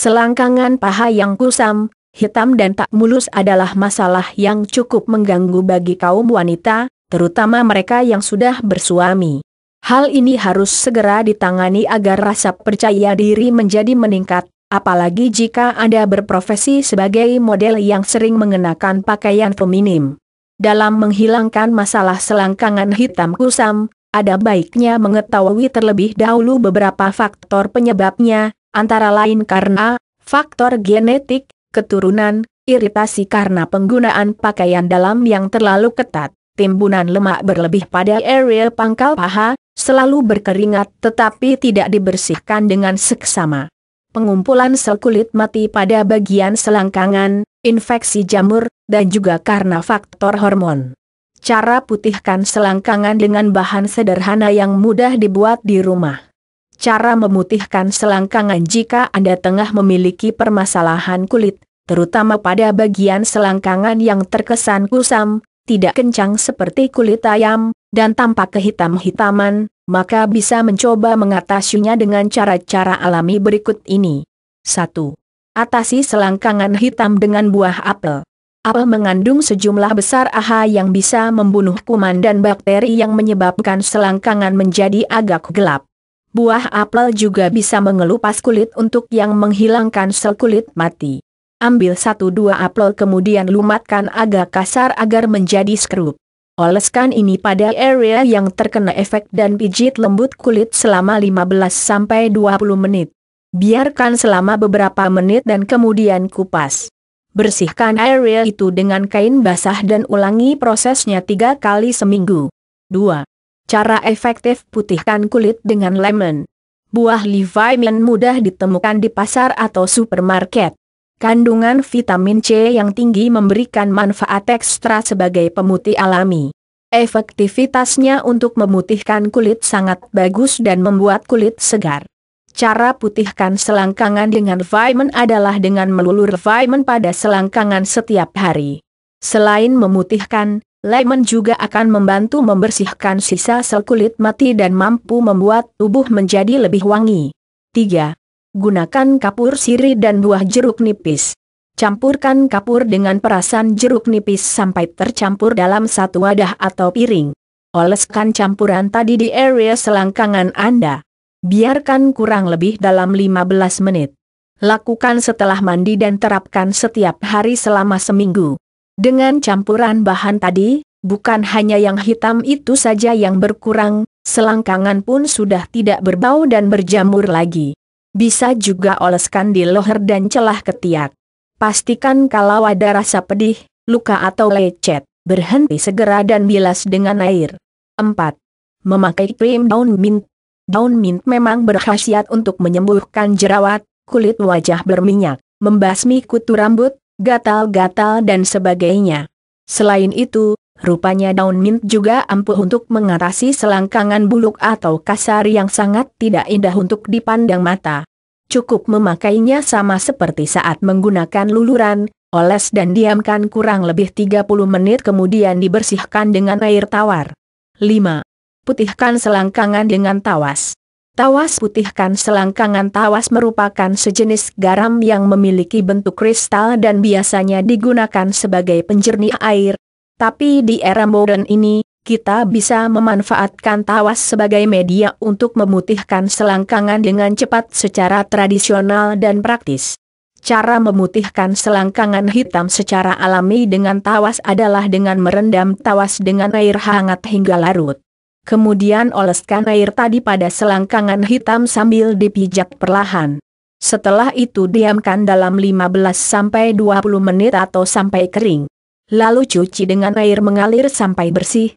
Selangkangan paha yang kusam, hitam dan tak mulus adalah masalah yang cukup mengganggu bagi kaum wanita, terutama mereka yang sudah bersuami. Hal ini harus segera ditangani agar rasa percaya diri menjadi meningkat, apalagi jika Anda berprofesi sebagai model yang sering mengenakan pakaian feminim. Dalam menghilangkan masalah selangkangan hitam kusam, ada baiknya mengetahui terlebih dahulu beberapa faktor penyebabnya, antara lain karena faktor genetik, keturunan, iritasi karena penggunaan pakaian dalam yang terlalu ketat, timbunan lemak berlebih pada area pangkal paha, selalu berkeringat tetapi tidak dibersihkan dengan seksama. Pengumpulan sel kulit mati pada bagian selangkangan, infeksi jamur, dan juga karena faktor hormon. Cara putihkan selangkangan dengan bahan sederhana yang mudah dibuat di rumah cara memutihkan selangkangan jika Anda tengah memiliki permasalahan kulit, terutama pada bagian selangkangan yang terkesan kusam, tidak kencang seperti kulit ayam, dan tampak kehitam-hitaman, maka bisa mencoba mengatasinya dengan cara-cara alami berikut ini. 1. Atasi selangkangan hitam dengan buah apel. Apel mengandung sejumlah besar AHA yang bisa membunuh kuman dan bakteri yang menyebabkan selangkangan menjadi agak gelap. Buah apel juga bisa mengelupas kulit untuk yang menghilangkan sel kulit mati. Ambil satu dua apel kemudian lumatkan agak kasar agar menjadi skrup. Oleskan ini pada area yang terkena efek dan pijit lembut kulit selama 15-20 menit. Biarkan selama beberapa menit dan kemudian kupas. Bersihkan area itu dengan kain basah dan ulangi prosesnya tiga kali seminggu. 2. Cara efektif putihkan kulit dengan lemon. Buah Leviman mudah ditemukan di pasar atau supermarket. Kandungan vitamin C yang tinggi memberikan manfaat ekstra sebagai pemutih alami. Efektivitasnya untuk memutihkan kulit sangat bagus dan membuat kulit segar. Cara putihkan selangkangan dengan vitamin adalah dengan melulur vitamin pada selangkangan setiap hari. Selain memutihkan, Lemon juga akan membantu membersihkan sisa sel kulit mati dan mampu membuat tubuh menjadi lebih wangi. 3. Gunakan kapur sirih dan buah jeruk nipis. Campurkan kapur dengan perasan jeruk nipis sampai tercampur dalam satu wadah atau piring. Oleskan campuran tadi di area selangkangan Anda. Biarkan kurang lebih dalam 15 menit. Lakukan setelah mandi dan terapkan setiap hari selama seminggu. Dengan campuran bahan tadi, bukan hanya yang hitam itu saja yang berkurang, selangkangan pun sudah tidak berbau dan berjamur lagi. Bisa juga oleskan di loher dan celah ketiak. Pastikan kalau ada rasa pedih, luka atau lecet, berhenti segera dan bilas dengan air. 4. Memakai krim daun mint. Daun mint memang berkhasiat untuk menyembuhkan jerawat, kulit wajah berminyak, membasmi kutu rambut, gatal-gatal dan sebagainya. Selain itu, rupanya daun mint juga ampuh untuk mengatasi selangkangan buluk atau kasar yang sangat tidak indah untuk dipandang mata. Cukup memakainya sama seperti saat menggunakan luluran, oles dan diamkan kurang lebih 30 menit kemudian dibersihkan dengan air tawar. 5. Putihkan selangkangan dengan tawas. Tawas putihkan selangkangan tawas merupakan sejenis garam yang memiliki bentuk kristal dan biasanya digunakan sebagai penjernih air. Tapi di era modern ini, kita bisa memanfaatkan tawas sebagai media untuk memutihkan selangkangan dengan cepat secara tradisional dan praktis. Cara memutihkan selangkangan hitam secara alami dengan tawas adalah dengan merendam tawas dengan air hangat hingga larut. Kemudian oleskan air tadi pada selangkangan hitam sambil dipijak perlahan. Setelah itu diamkan dalam 15-20 menit atau sampai kering. Lalu cuci dengan air mengalir sampai bersih.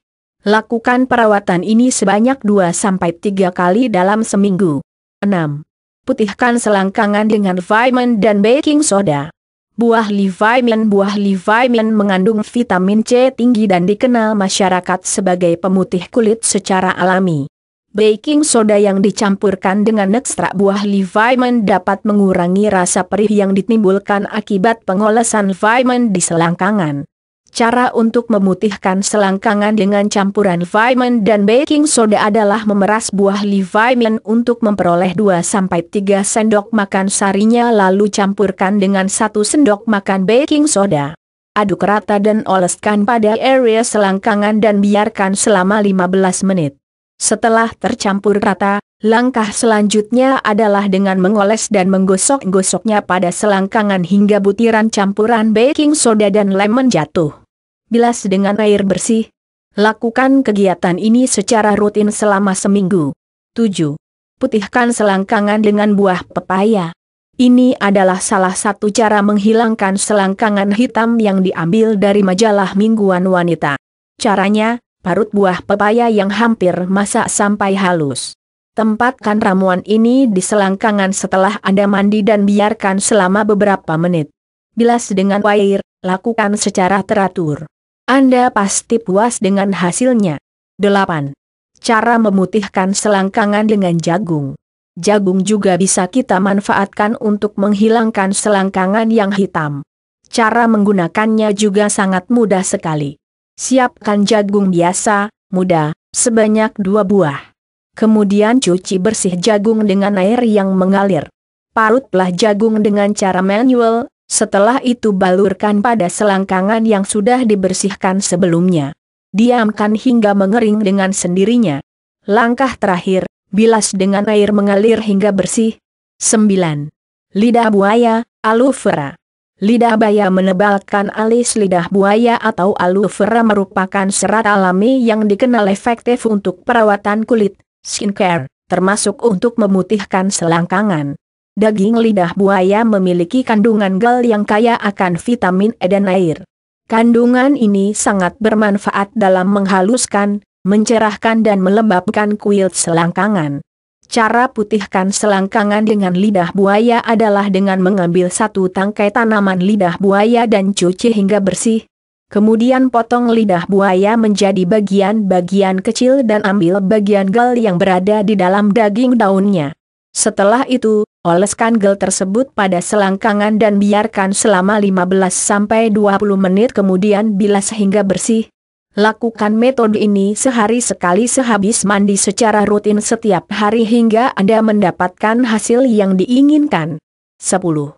Lakukan perawatan ini sebanyak 2-3 kali dalam seminggu. 6. Putihkan selangkangan dengan vitamin dan baking soda. Buah Leviman Buah Leviman mengandung vitamin C tinggi dan dikenal masyarakat sebagai pemutih kulit secara alami. Baking soda yang dicampurkan dengan ekstrak buah Leviman dapat mengurangi rasa perih yang ditimbulkan akibat pengolesan Leviman di selangkangan. Cara untuk memutihkan selangkangan dengan campuran vitamin dan baking soda adalah memeras buah vitamin untuk memperoleh 2-3 sendok makan sarinya lalu campurkan dengan 1 sendok makan baking soda. Aduk rata dan oleskan pada area selangkangan dan biarkan selama 15 menit. Setelah tercampur rata, langkah selanjutnya adalah dengan mengoles dan menggosok-gosoknya pada selangkangan hingga butiran campuran baking soda dan lemon jatuh bilas dengan air bersih. Lakukan kegiatan ini secara rutin selama seminggu. 7. Putihkan selangkangan dengan buah pepaya. Ini adalah salah satu cara menghilangkan selangkangan hitam yang diambil dari majalah mingguan wanita. Caranya, parut buah pepaya yang hampir masak sampai halus. Tempatkan ramuan ini di selangkangan setelah Anda mandi dan biarkan selama beberapa menit. Bilas dengan air, lakukan secara teratur. Anda pasti puas dengan hasilnya. 8. Cara memutihkan selangkangan dengan jagung. Jagung juga bisa kita manfaatkan untuk menghilangkan selangkangan yang hitam. Cara menggunakannya juga sangat mudah sekali. Siapkan jagung biasa, muda, sebanyak dua buah. Kemudian cuci bersih jagung dengan air yang mengalir. Parutlah jagung dengan cara manual, setelah itu balurkan pada selangkangan yang sudah dibersihkan sebelumnya. Diamkan hingga mengering dengan sendirinya. Langkah terakhir, bilas dengan air mengalir hingga bersih. 9. Lidah buaya, aloe vera. Lidah buaya menebalkan alis lidah buaya atau aloe vera merupakan serat alami yang dikenal efektif untuk perawatan kulit, skincare, termasuk untuk memutihkan selangkangan. Daging lidah buaya memiliki kandungan gel yang kaya akan vitamin E dan air. Kandungan ini sangat bermanfaat dalam menghaluskan, mencerahkan dan melembabkan kulit selangkangan. Cara putihkan selangkangan dengan lidah buaya adalah dengan mengambil satu tangkai tanaman lidah buaya dan cuci hingga bersih, Kemudian potong lidah buaya menjadi bagian-bagian kecil dan ambil bagian gel yang berada di dalam daging daunnya. Setelah itu, Oleskan gel tersebut pada selangkangan dan biarkan selama 15-20 menit kemudian bilas hingga bersih. Lakukan metode ini sehari sekali sehabis mandi secara rutin setiap hari hingga Anda mendapatkan hasil yang diinginkan. 10.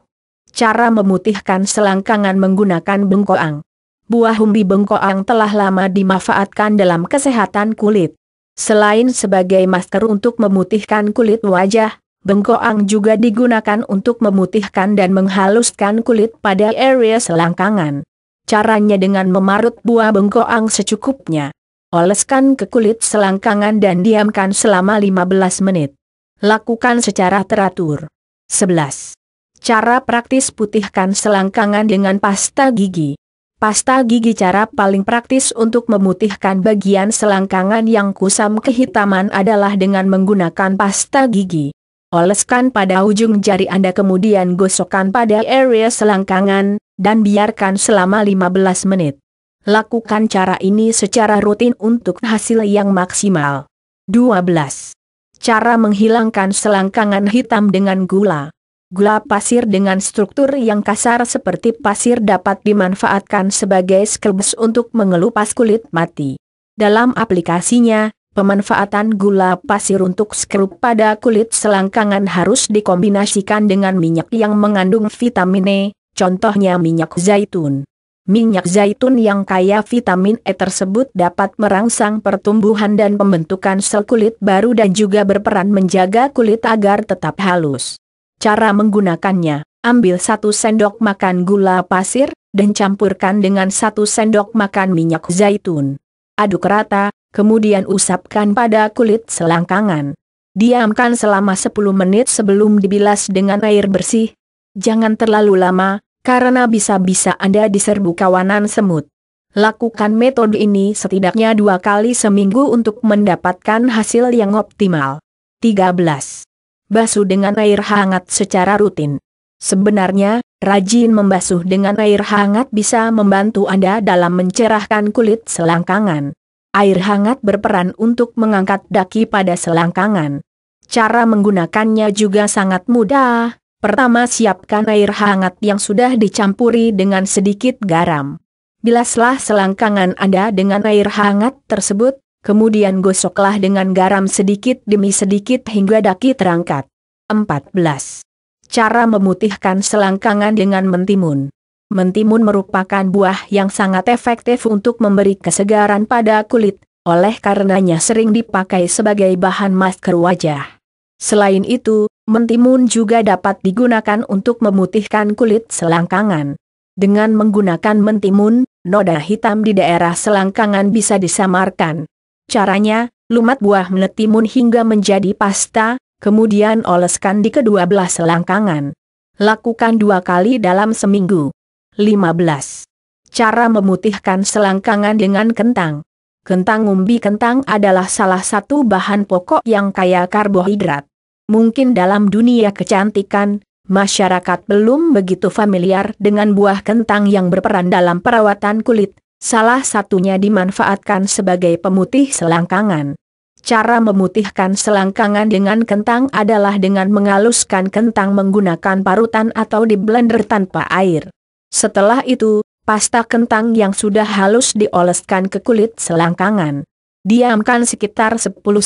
Cara memutihkan selangkangan menggunakan bengkoang. Buah umbi bengkoang telah lama dimanfaatkan dalam kesehatan kulit. Selain sebagai masker untuk memutihkan kulit wajah, Bengkoang juga digunakan untuk memutihkan dan menghaluskan kulit pada area selangkangan. Caranya dengan memarut buah bengkoang secukupnya. Oleskan ke kulit selangkangan dan diamkan selama 15 menit. Lakukan secara teratur. 11. Cara praktis putihkan selangkangan dengan pasta gigi. Pasta gigi cara paling praktis untuk memutihkan bagian selangkangan yang kusam kehitaman adalah dengan menggunakan pasta gigi oleskan pada ujung jari Anda kemudian gosokkan pada area selangkangan, dan biarkan selama 15 menit. Lakukan cara ini secara rutin untuk hasil yang maksimal. 12. Cara menghilangkan selangkangan hitam dengan gula. Gula pasir dengan struktur yang kasar seperti pasir dapat dimanfaatkan sebagai skrubs untuk mengelupas kulit mati. Dalam aplikasinya, Pemanfaatan gula pasir untuk skrup pada kulit selangkangan harus dikombinasikan dengan minyak yang mengandung vitamin E, contohnya minyak zaitun. Minyak zaitun yang kaya vitamin E tersebut dapat merangsang pertumbuhan dan pembentukan sel kulit baru dan juga berperan menjaga kulit agar tetap halus. Cara menggunakannya, ambil 1 sendok makan gula pasir, dan campurkan dengan 1 sendok makan minyak zaitun aduk rata, kemudian usapkan pada kulit selangkangan. Diamkan selama 10 menit sebelum dibilas dengan air bersih. Jangan terlalu lama, karena bisa-bisa Anda diserbu kawanan semut. Lakukan metode ini setidaknya dua kali seminggu untuk mendapatkan hasil yang optimal. 13. Basuh dengan air hangat secara rutin. Sebenarnya, rajin membasuh dengan air hangat bisa membantu Anda dalam mencerahkan kulit selangkangan. Air hangat berperan untuk mengangkat daki pada selangkangan. Cara menggunakannya juga sangat mudah. Pertama, siapkan air hangat yang sudah dicampuri dengan sedikit garam. Bilaslah selangkangan Anda dengan air hangat tersebut, kemudian gosoklah dengan garam sedikit demi sedikit hingga daki terangkat. 14. Cara memutihkan selangkangan dengan mentimun. Mentimun merupakan buah yang sangat efektif untuk memberi kesegaran pada kulit, oleh karenanya sering dipakai sebagai bahan masker wajah. Selain itu, mentimun juga dapat digunakan untuk memutihkan kulit selangkangan. Dengan menggunakan mentimun, noda hitam di daerah selangkangan bisa disamarkan. Caranya, lumat buah mentimun hingga menjadi pasta, Kemudian oleskan di kedua belas selangkangan. Lakukan dua kali dalam seminggu. 15. Cara memutihkan selangkangan dengan kentang. Kentang umbi kentang adalah salah satu bahan pokok yang kaya karbohidrat. Mungkin dalam dunia kecantikan, masyarakat belum begitu familiar dengan buah kentang yang berperan dalam perawatan kulit, salah satunya dimanfaatkan sebagai pemutih selangkangan. Cara memutihkan selangkangan dengan kentang adalah dengan mengaluskan kentang menggunakan parutan atau di blender tanpa air. Setelah itu, pasta kentang yang sudah halus dioleskan ke kulit selangkangan. Diamkan sekitar 10-20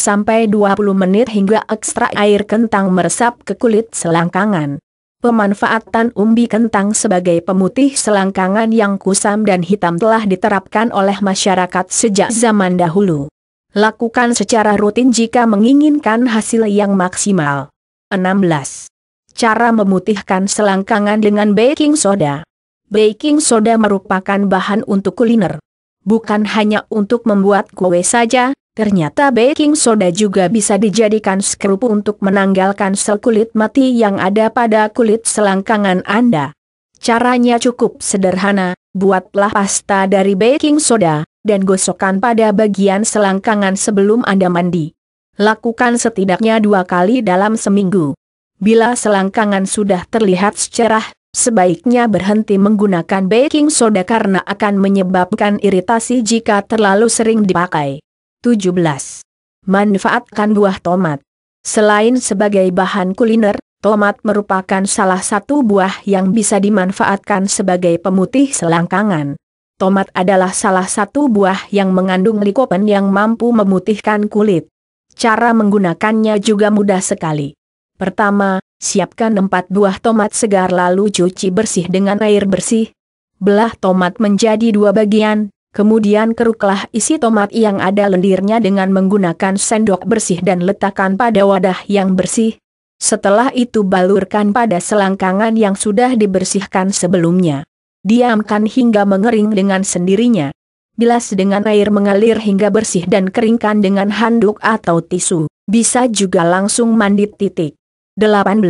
menit hingga ekstrak air kentang meresap ke kulit selangkangan. Pemanfaatan umbi kentang sebagai pemutih selangkangan yang kusam dan hitam telah diterapkan oleh masyarakat sejak zaman dahulu. Lakukan secara rutin jika menginginkan hasil yang maksimal. 16. Cara memutihkan selangkangan dengan baking soda. Baking soda merupakan bahan untuk kuliner. Bukan hanya untuk membuat kue saja, ternyata baking soda juga bisa dijadikan skrup untuk menanggalkan sel kulit mati yang ada pada kulit selangkangan Anda. Caranya cukup sederhana, buatlah pasta dari baking soda, dan gosokkan pada bagian selangkangan sebelum Anda mandi. Lakukan setidaknya dua kali dalam seminggu. Bila selangkangan sudah terlihat cerah, sebaiknya berhenti menggunakan baking soda karena akan menyebabkan iritasi jika terlalu sering dipakai. 17. Manfaatkan buah tomat. Selain sebagai bahan kuliner, tomat merupakan salah satu buah yang bisa dimanfaatkan sebagai pemutih selangkangan. Tomat adalah salah satu buah yang mengandung likopen yang mampu memutihkan kulit. Cara menggunakannya juga mudah sekali. Pertama, siapkan 4 buah tomat segar lalu cuci bersih dengan air bersih. Belah tomat menjadi dua bagian, Kemudian keruklah isi tomat yang ada lendirnya dengan menggunakan sendok bersih dan letakkan pada wadah yang bersih. Setelah itu balurkan pada selangkangan yang sudah dibersihkan sebelumnya. Diamkan hingga mengering dengan sendirinya. Bilas dengan air mengalir hingga bersih dan keringkan dengan handuk atau tisu. Bisa juga langsung mandi titik. 18.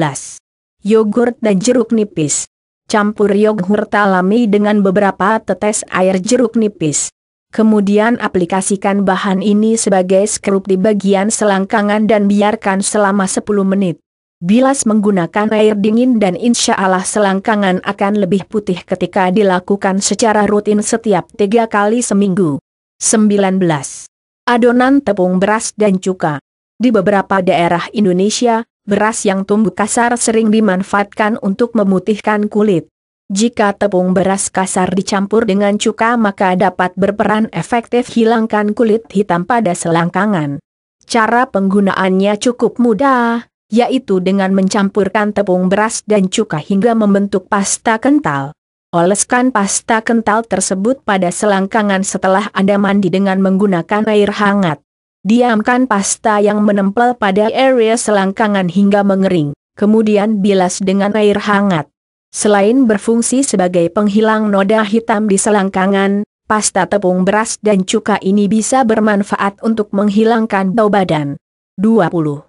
Yogurt dan jeruk nipis. Campur yogurt alami dengan beberapa tetes air jeruk nipis. Kemudian aplikasikan bahan ini sebagai skrup di bagian selangkangan dan biarkan selama 10 menit. Bilas menggunakan air dingin dan insya Allah selangkangan akan lebih putih ketika dilakukan secara rutin setiap tiga kali seminggu. 19. Adonan tepung beras dan cuka. Di beberapa daerah Indonesia, beras yang tumbuh kasar sering dimanfaatkan untuk memutihkan kulit. Jika tepung beras kasar dicampur dengan cuka maka dapat berperan efektif hilangkan kulit hitam pada selangkangan. Cara penggunaannya cukup mudah yaitu dengan mencampurkan tepung beras dan cuka hingga membentuk pasta kental. Oleskan pasta kental tersebut pada selangkangan setelah Anda mandi dengan menggunakan air hangat. Diamkan pasta yang menempel pada area selangkangan hingga mengering, kemudian bilas dengan air hangat. Selain berfungsi sebagai penghilang noda hitam di selangkangan, pasta tepung beras dan cuka ini bisa bermanfaat untuk menghilangkan bau badan. 20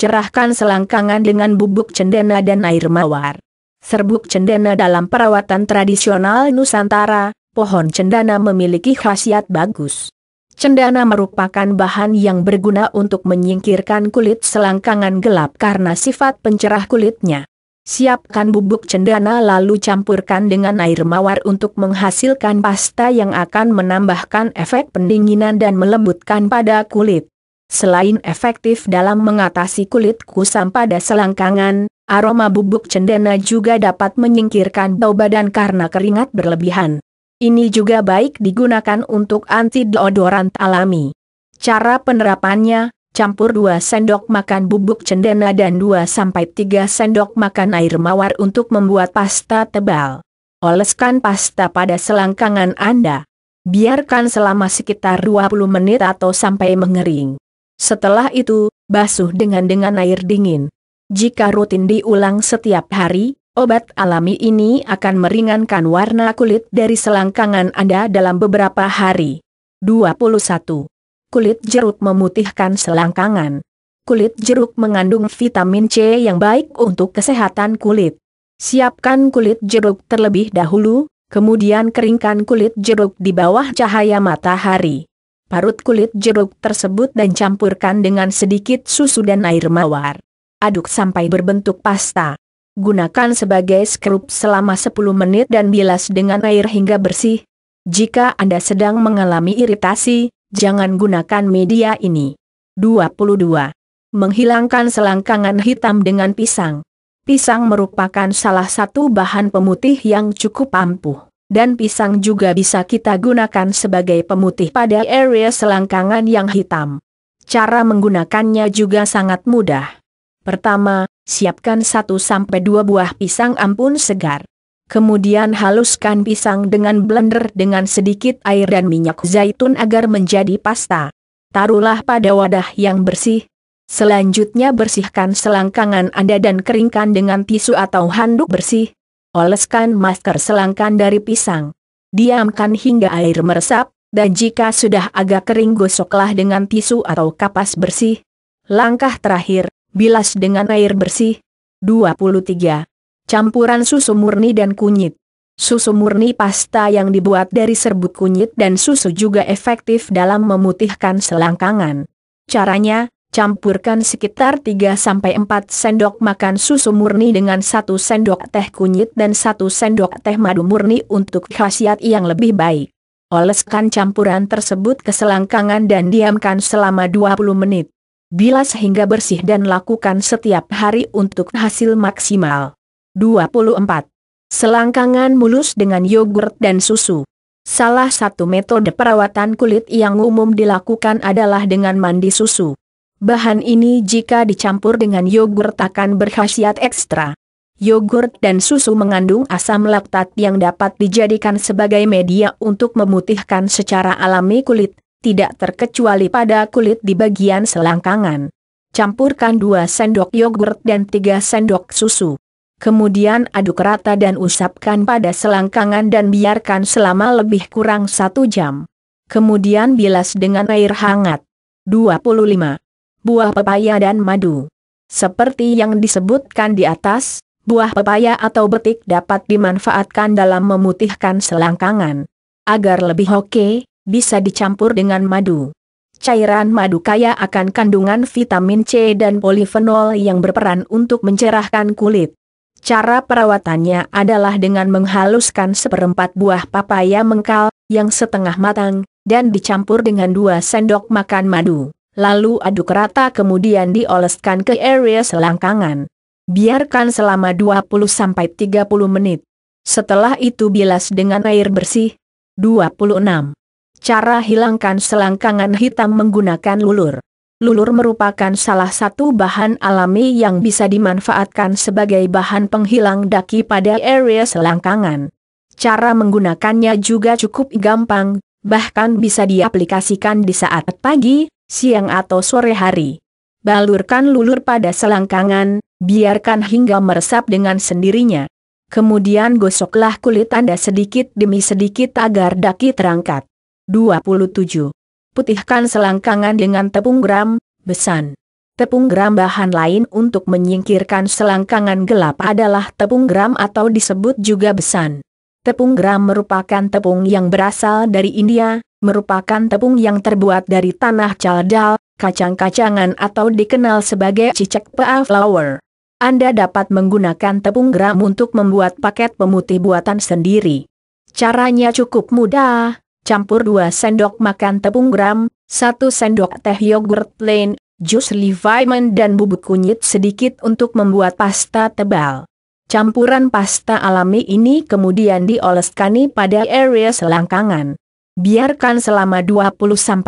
cerahkan selangkangan dengan bubuk cendana dan air mawar. Serbuk cendana dalam perawatan tradisional Nusantara, pohon cendana memiliki khasiat bagus. Cendana merupakan bahan yang berguna untuk menyingkirkan kulit selangkangan gelap karena sifat pencerah kulitnya. Siapkan bubuk cendana lalu campurkan dengan air mawar untuk menghasilkan pasta yang akan menambahkan efek pendinginan dan melembutkan pada kulit. Selain efektif dalam mengatasi kulit kusam pada selangkangan, aroma bubuk cendana juga dapat menyingkirkan bau badan karena keringat berlebihan. Ini juga baik digunakan untuk anti deodoran alami. Cara penerapannya, campur 2 sendok makan bubuk cendana dan 2-3 sendok makan air mawar untuk membuat pasta tebal. Oleskan pasta pada selangkangan Anda. Biarkan selama sekitar 20 menit atau sampai mengering. Setelah itu, basuh dengan dengan air dingin. Jika rutin diulang setiap hari, obat alami ini akan meringankan warna kulit dari selangkangan Anda dalam beberapa hari. 21. Kulit jeruk memutihkan selangkangan. Kulit jeruk mengandung vitamin C yang baik untuk kesehatan kulit. Siapkan kulit jeruk terlebih dahulu, kemudian keringkan kulit jeruk di bawah cahaya matahari parut kulit jeruk tersebut dan campurkan dengan sedikit susu dan air mawar. Aduk sampai berbentuk pasta. Gunakan sebagai skrup selama 10 menit dan bilas dengan air hingga bersih. Jika Anda sedang mengalami iritasi, jangan gunakan media ini. 22. Menghilangkan selangkangan hitam dengan pisang. Pisang merupakan salah satu bahan pemutih yang cukup ampuh dan pisang juga bisa kita gunakan sebagai pemutih pada area selangkangan yang hitam. Cara menggunakannya juga sangat mudah. Pertama, siapkan 1-2 buah pisang ampun segar. Kemudian haluskan pisang dengan blender dengan sedikit air dan minyak zaitun agar menjadi pasta. Taruhlah pada wadah yang bersih. Selanjutnya bersihkan selangkangan Anda dan keringkan dengan tisu atau handuk bersih oleskan masker selangkan dari pisang. Diamkan hingga air meresap, dan jika sudah agak kering gosoklah dengan tisu atau kapas bersih. Langkah terakhir, bilas dengan air bersih. 23. Campuran susu murni dan kunyit. Susu murni pasta yang dibuat dari serbuk kunyit dan susu juga efektif dalam memutihkan selangkangan. Caranya, campurkan sekitar 3-4 sendok makan susu murni dengan 1 sendok teh kunyit dan 1 sendok teh madu murni untuk khasiat yang lebih baik. Oleskan campuran tersebut ke selangkangan dan diamkan selama 20 menit. Bila sehingga bersih dan lakukan setiap hari untuk hasil maksimal. 24. Selangkangan mulus dengan yogurt dan susu. Salah satu metode perawatan kulit yang umum dilakukan adalah dengan mandi susu. Bahan ini jika dicampur dengan yogurt akan berkhasiat ekstra. Yogurt dan susu mengandung asam laktat yang dapat dijadikan sebagai media untuk memutihkan secara alami kulit, tidak terkecuali pada kulit di bagian selangkangan. Campurkan 2 sendok yogurt dan 3 sendok susu. Kemudian aduk rata dan usapkan pada selangkangan dan biarkan selama lebih kurang 1 jam. Kemudian bilas dengan air hangat. 25 buah pepaya dan madu. Seperti yang disebutkan di atas, buah pepaya atau betik dapat dimanfaatkan dalam memutihkan selangkangan. Agar lebih oke, bisa dicampur dengan madu. Cairan madu kaya akan kandungan vitamin C dan polifenol yang berperan untuk mencerahkan kulit. Cara perawatannya adalah dengan menghaluskan seperempat buah papaya mengkal, yang setengah matang, dan dicampur dengan dua sendok makan madu lalu aduk rata kemudian dioleskan ke area selangkangan. Biarkan selama 20-30 menit. Setelah itu bilas dengan air bersih. 26. Cara hilangkan selangkangan hitam menggunakan lulur. Lulur merupakan salah satu bahan alami yang bisa dimanfaatkan sebagai bahan penghilang daki pada area selangkangan. Cara menggunakannya juga cukup gampang, bahkan bisa diaplikasikan di saat pagi, siang atau sore hari. Balurkan lulur pada selangkangan, biarkan hingga meresap dengan sendirinya. Kemudian gosoklah kulit Anda sedikit demi sedikit agar daki terangkat. 27. Putihkan selangkangan dengan tepung gram, besan. Tepung gram bahan lain untuk menyingkirkan selangkangan gelap adalah tepung gram atau disebut juga besan. Tepung gram merupakan tepung yang berasal dari India, merupakan tepung yang terbuat dari tanah caldal, kacang-kacangan atau dikenal sebagai cicak pea flower. Anda dapat menggunakan tepung gram untuk membuat paket pemutih buatan sendiri. Caranya cukup mudah, campur 2 sendok makan tepung gram, 1 sendok teh yogurt plain, jus levaman dan bubuk kunyit sedikit untuk membuat pasta tebal. Campuran pasta alami ini kemudian dioleskani pada area selangkangan. Biarkan selama 20-30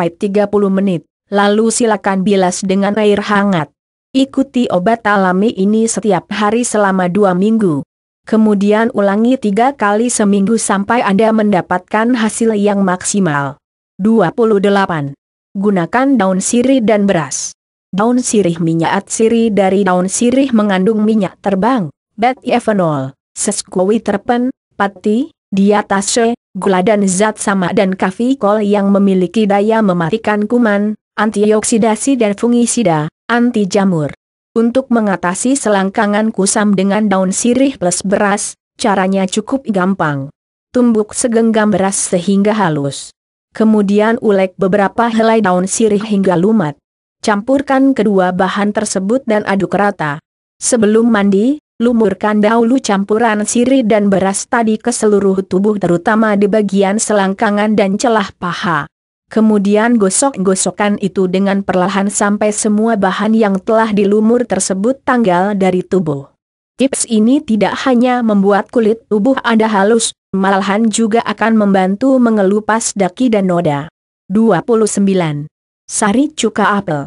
menit, lalu silakan bilas dengan air hangat. Ikuti obat alami ini setiap hari selama dua minggu. Kemudian ulangi tiga kali seminggu sampai Anda mendapatkan hasil yang maksimal. 28. Gunakan daun sirih dan beras. Daun sirih minyak sirih dari daun sirih mengandung minyak terbang, beta-ethanol, sesquiterpen, pati, diatase, gula dan zat sama dan kafikol yang memiliki daya mematikan kuman, antioksidasi dan fungisida, anti jamur. Untuk mengatasi selangkangan kusam dengan daun sirih plus beras, caranya cukup gampang. Tumbuk segenggam beras sehingga halus. Kemudian ulek beberapa helai daun sirih hingga lumat. Campurkan kedua bahan tersebut dan aduk rata. Sebelum mandi, lumurkan dahulu campuran sirih dan beras tadi ke seluruh tubuh terutama di bagian selangkangan dan celah paha. Kemudian gosok-gosokan itu dengan perlahan sampai semua bahan yang telah dilumur tersebut tanggal dari tubuh. Tips ini tidak hanya membuat kulit tubuh anda halus, malahan juga akan membantu mengelupas daki dan noda. 29. Sari cuka apel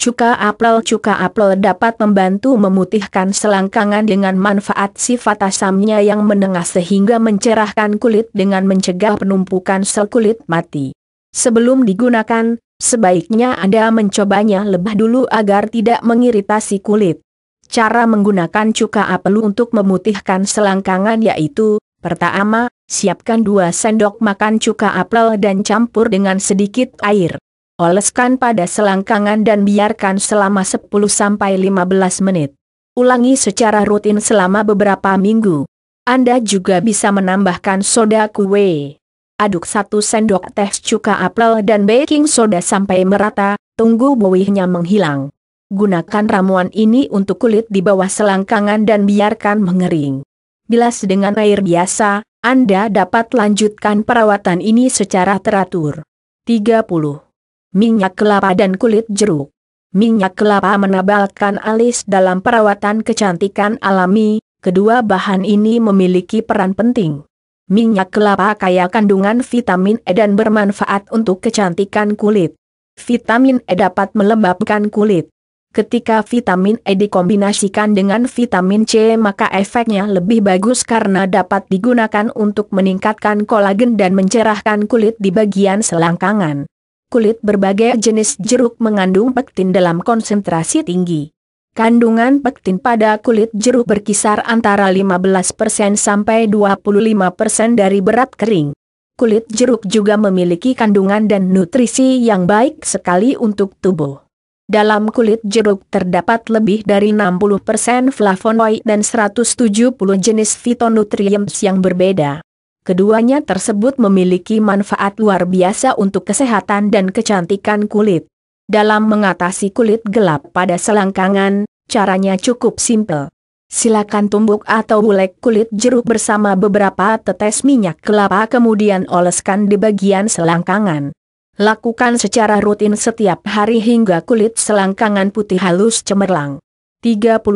Cuka apel cuka apel dapat membantu memutihkan selangkangan dengan manfaat sifat asamnya yang menengah sehingga mencerahkan kulit dengan mencegah penumpukan sel kulit mati. Sebelum digunakan, sebaiknya Anda mencobanya lebih dulu agar tidak mengiritasi kulit. Cara menggunakan cuka apel untuk memutihkan selangkangan yaitu, pertama, siapkan 2 sendok makan cuka apel dan campur dengan sedikit air oleskan pada selangkangan dan biarkan selama 10-15 menit. Ulangi secara rutin selama beberapa minggu. Anda juga bisa menambahkan soda kue. Aduk 1 sendok teh cuka apel dan baking soda sampai merata, tunggu buihnya menghilang. Gunakan ramuan ini untuk kulit di bawah selangkangan dan biarkan mengering. Bilas dengan air biasa, Anda dapat lanjutkan perawatan ini secara teratur. 30 minyak kelapa dan kulit jeruk. Minyak kelapa menebalkan alis dalam perawatan kecantikan alami, kedua bahan ini memiliki peran penting. Minyak kelapa kaya kandungan vitamin E dan bermanfaat untuk kecantikan kulit. Vitamin E dapat melembabkan kulit. Ketika vitamin E dikombinasikan dengan vitamin C maka efeknya lebih bagus karena dapat digunakan untuk meningkatkan kolagen dan mencerahkan kulit di bagian selangkangan kulit berbagai jenis jeruk mengandung pektin dalam konsentrasi tinggi. Kandungan pektin pada kulit jeruk berkisar antara 15% sampai 25% dari berat kering. Kulit jeruk juga memiliki kandungan dan nutrisi yang baik sekali untuk tubuh. Dalam kulit jeruk terdapat lebih dari 60% flavonoid dan 170 jenis fitonutrients yang berbeda keduanya tersebut memiliki manfaat luar biasa untuk kesehatan dan kecantikan kulit. Dalam mengatasi kulit gelap pada selangkangan, caranya cukup simpel. Silakan tumbuk atau bulek kulit jeruk bersama beberapa tetes minyak kelapa kemudian oleskan di bagian selangkangan. Lakukan secara rutin setiap hari hingga kulit selangkangan putih halus cemerlang. 31.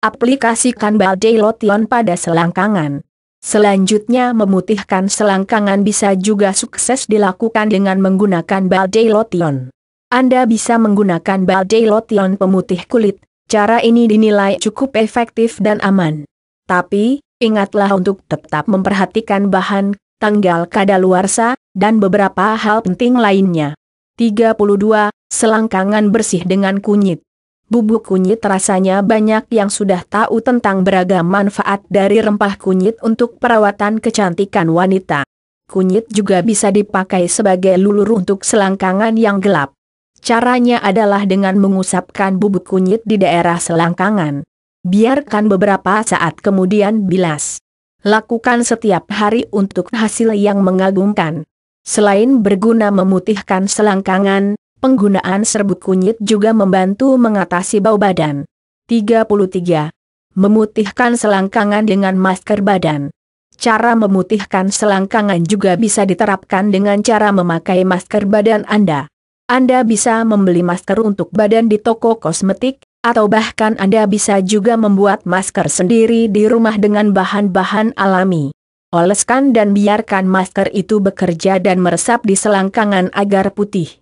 Aplikasikan balde Lotion pada selangkangan. Selanjutnya memutihkan selangkangan bisa juga sukses dilakukan dengan menggunakan balde Lotion. Anda bisa menggunakan balde Lotion pemutih kulit, cara ini dinilai cukup efektif dan aman. Tapi, ingatlah untuk tetap memperhatikan bahan, tanggal kadaluarsa, dan beberapa hal penting lainnya. 32. Selangkangan bersih dengan kunyit Bubuk kunyit rasanya banyak yang sudah tahu tentang beragam manfaat dari rempah kunyit untuk perawatan kecantikan wanita. Kunyit juga bisa dipakai sebagai lulur untuk selangkangan yang gelap. Caranya adalah dengan mengusapkan bubuk kunyit di daerah selangkangan. Biarkan beberapa saat kemudian bilas. Lakukan setiap hari untuk hasil yang mengagumkan. Selain berguna memutihkan selangkangan, Penggunaan serbuk kunyit juga membantu mengatasi bau badan. 33. Memutihkan selangkangan dengan masker badan. Cara memutihkan selangkangan juga bisa diterapkan dengan cara memakai masker badan Anda. Anda bisa membeli masker untuk badan di toko kosmetik, atau bahkan Anda bisa juga membuat masker sendiri di rumah dengan bahan-bahan alami. Oleskan dan biarkan masker itu bekerja dan meresap di selangkangan agar putih.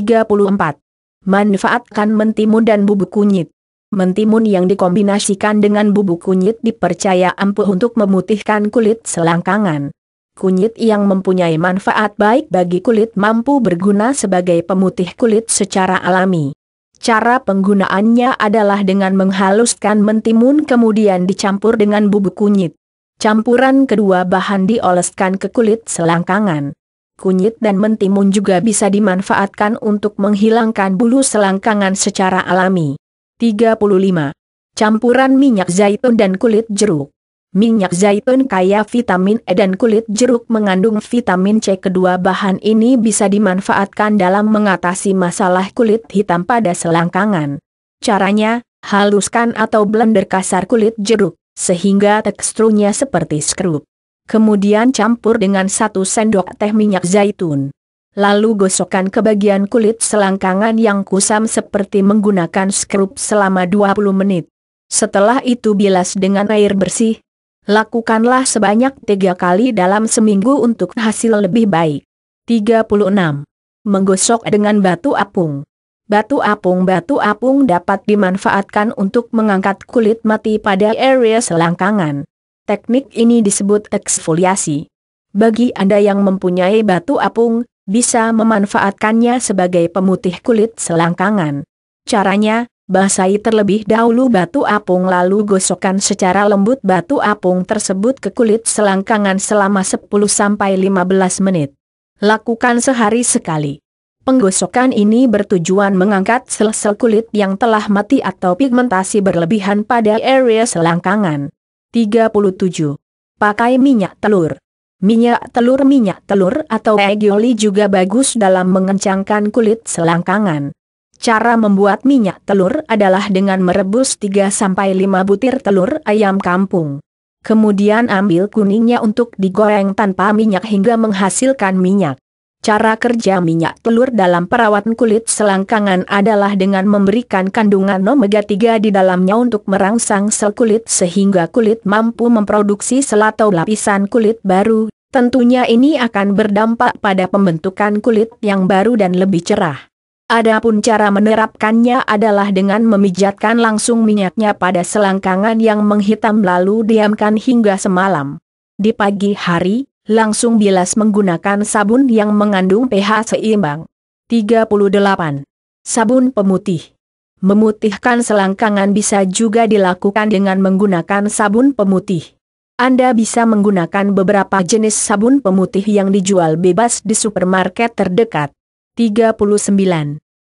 34. Manfaatkan mentimun dan bubuk kunyit. Mentimun yang dikombinasikan dengan bubuk kunyit dipercaya ampuh untuk memutihkan kulit selangkangan. Kunyit yang mempunyai manfaat baik bagi kulit mampu berguna sebagai pemutih kulit secara alami. Cara penggunaannya adalah dengan menghaluskan mentimun kemudian dicampur dengan bubuk kunyit. Campuran kedua bahan dioleskan ke kulit selangkangan kunyit dan mentimun juga bisa dimanfaatkan untuk menghilangkan bulu selangkangan secara alami. 35. Campuran minyak zaitun dan kulit jeruk. Minyak zaitun kaya vitamin E dan kulit jeruk mengandung vitamin C. Kedua bahan ini bisa dimanfaatkan dalam mengatasi masalah kulit hitam pada selangkangan. Caranya, haluskan atau blender kasar kulit jeruk, sehingga teksturnya seperti skrup kemudian campur dengan satu sendok teh minyak zaitun. Lalu gosokkan ke bagian kulit selangkangan yang kusam seperti menggunakan skrup selama 20 menit. Setelah itu bilas dengan air bersih. Lakukanlah sebanyak tiga kali dalam seminggu untuk hasil lebih baik. 36. Menggosok dengan batu apung. Batu apung-batu apung dapat dimanfaatkan untuk mengangkat kulit mati pada area selangkangan. Teknik ini disebut eksfoliasi. Bagi Anda yang mempunyai batu apung, bisa memanfaatkannya sebagai pemutih kulit selangkangan. Caranya, basahi terlebih dahulu batu apung lalu gosokkan secara lembut batu apung tersebut ke kulit selangkangan selama 10-15 menit. Lakukan sehari sekali. Penggosokan ini bertujuan mengangkat sel-sel kulit yang telah mati atau pigmentasi berlebihan pada area selangkangan. 37. Pakai minyak telur. Minyak telur minyak telur atau egioli juga bagus dalam mengencangkan kulit selangkangan. Cara membuat minyak telur adalah dengan merebus 3-5 butir telur ayam kampung. Kemudian ambil kuningnya untuk digoreng tanpa minyak hingga menghasilkan minyak. Cara kerja minyak telur dalam perawatan kulit selangkangan adalah dengan memberikan kandungan omega 3 di dalamnya untuk merangsang sel kulit sehingga kulit mampu memproduksi sel atau lapisan kulit baru. Tentunya ini akan berdampak pada pembentukan kulit yang baru dan lebih cerah. Adapun cara menerapkannya adalah dengan memijatkan langsung minyaknya pada selangkangan yang menghitam lalu diamkan hingga semalam. Di pagi hari, Langsung bilas menggunakan sabun yang mengandung pH seimbang. 38. Sabun pemutih. Memutihkan selangkangan bisa juga dilakukan dengan menggunakan sabun pemutih. Anda bisa menggunakan beberapa jenis sabun pemutih yang dijual bebas di supermarket terdekat. 39.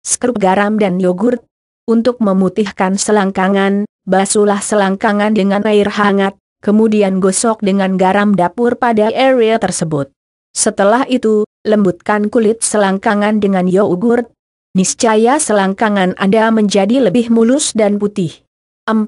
Skrup garam dan yogurt. Untuk memutihkan selangkangan, basuhlah selangkangan dengan air hangat, Kemudian gosok dengan garam dapur pada area tersebut. Setelah itu, lembutkan kulit selangkangan dengan yogurt. Niscaya selangkangan Anda menjadi lebih mulus dan putih. 40.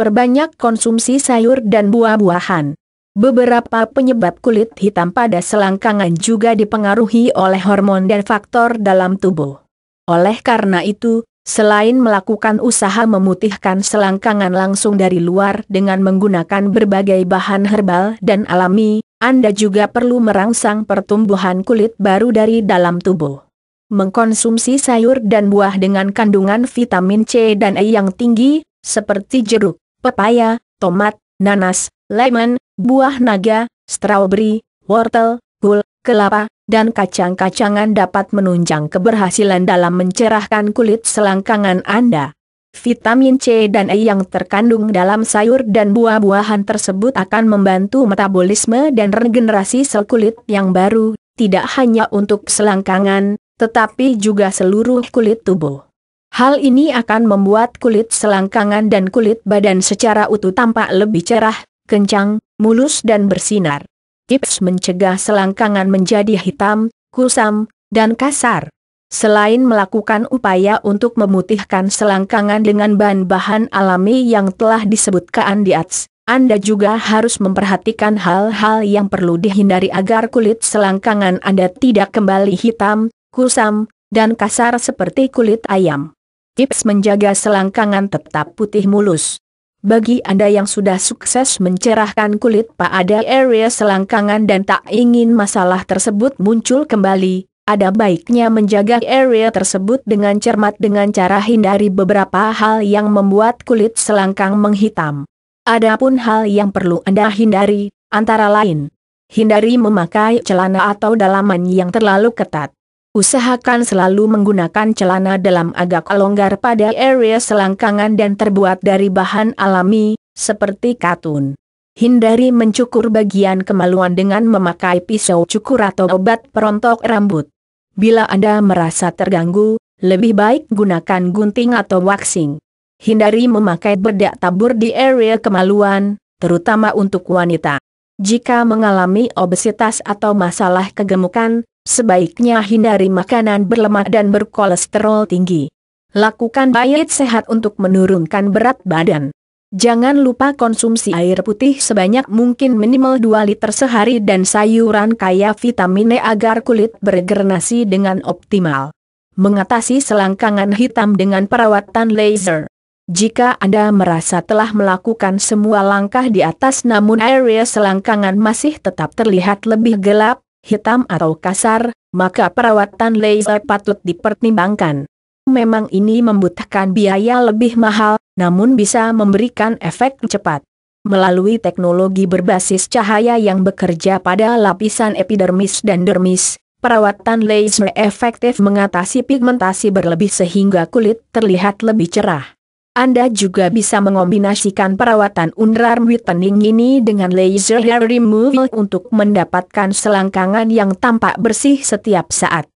Perbanyak konsumsi sayur dan buah-buahan. Beberapa penyebab kulit hitam pada selangkangan juga dipengaruhi oleh hormon dan faktor dalam tubuh. Oleh karena itu, Selain melakukan usaha memutihkan selangkangan langsung dari luar dengan menggunakan berbagai bahan herbal dan alami, Anda juga perlu merangsang pertumbuhan kulit baru dari dalam tubuh. Mengkonsumsi sayur dan buah dengan kandungan vitamin C dan E yang tinggi, seperti jeruk, pepaya, tomat, nanas, lemon, buah naga, strawberry, wortel, gula kelapa, dan kacang-kacangan dapat menunjang keberhasilan dalam mencerahkan kulit selangkangan Anda. Vitamin C dan E yang terkandung dalam sayur dan buah-buahan tersebut akan membantu metabolisme dan regenerasi sel kulit yang baru, tidak hanya untuk selangkangan, tetapi juga seluruh kulit tubuh. Hal ini akan membuat kulit selangkangan dan kulit badan secara utuh tampak lebih cerah, kencang, mulus dan bersinar tips mencegah selangkangan menjadi hitam, kusam, dan kasar. Selain melakukan upaya untuk memutihkan selangkangan dengan bahan-bahan alami yang telah disebutkan di atas, Anda juga harus memperhatikan hal-hal yang perlu dihindari agar kulit selangkangan Anda tidak kembali hitam, kusam, dan kasar seperti kulit ayam. Tips menjaga selangkangan tetap putih mulus. Bagi Anda yang sudah sukses mencerahkan kulit pada area selangkangan dan tak ingin masalah tersebut muncul kembali, ada baiknya menjaga area tersebut dengan cermat dengan cara hindari beberapa hal yang membuat kulit selangkang menghitam. Adapun hal yang perlu Anda hindari, antara lain, hindari memakai celana atau dalaman yang terlalu ketat. Usahakan selalu menggunakan celana dalam agak longgar pada area selangkangan dan terbuat dari bahan alami, seperti katun. Hindari mencukur bagian kemaluan dengan memakai pisau cukur atau obat perontok rambut. Bila Anda merasa terganggu, lebih baik gunakan gunting atau waxing. Hindari memakai bedak tabur di area kemaluan, terutama untuk wanita. Jika mengalami obesitas atau masalah kegemukan, sebaiknya hindari makanan berlemak dan berkolesterol tinggi. Lakukan diet sehat untuk menurunkan berat badan. Jangan lupa konsumsi air putih sebanyak mungkin minimal 2 liter sehari dan sayuran kaya vitamin E agar kulit bergernasi dengan optimal. Mengatasi selangkangan hitam dengan perawatan laser. Jika Anda merasa telah melakukan semua langkah di atas namun area selangkangan masih tetap terlihat lebih gelap, hitam atau kasar, maka perawatan laser patut dipertimbangkan. Memang ini membutuhkan biaya lebih mahal, namun bisa memberikan efek cepat. Melalui teknologi berbasis cahaya yang bekerja pada lapisan epidermis dan dermis, perawatan laser efektif mengatasi pigmentasi berlebih sehingga kulit terlihat lebih cerah. Anda juga bisa mengombinasikan perawatan underarm Whitening ini dengan laser hair removal untuk mendapatkan selangkangan yang tampak bersih setiap saat.